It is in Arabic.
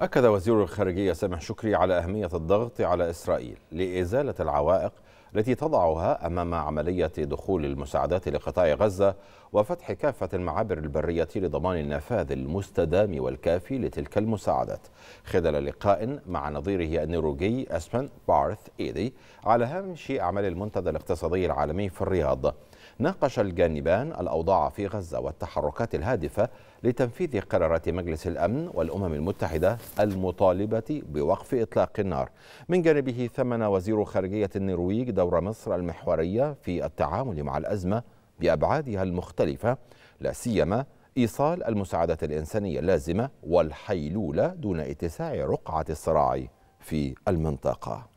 أكد وزير الخارجية سامح شكري على أهمية الضغط على إسرائيل لإزالة العوائق التي تضعها أمام عملية دخول المساعدات لقطاع غزة وفتح كافة المعابر البرية لضمان النفاذ المستدام والكافي لتلك المساعدات خلال لقاء مع نظيره النرويجي أسبن بارث إيدي على هامش أعمال المنتدى الاقتصادي العالمي في الرياض ناقش الجانبان الأوضاع في غزة والتحركات الهادفة لتنفيذ قرارات مجلس الأمن والأمم المتحدة المطالبة بوقف إطلاق النار من جانبه ثمن وزير خارجية النرويج دور مصر المحورية في التعامل مع الأزمة بأبعادها المختلفة لا سيما إيصال المساعدات الإنسانية اللازمة والحيلولة دون اتساع رقعة الصراع في المنطقة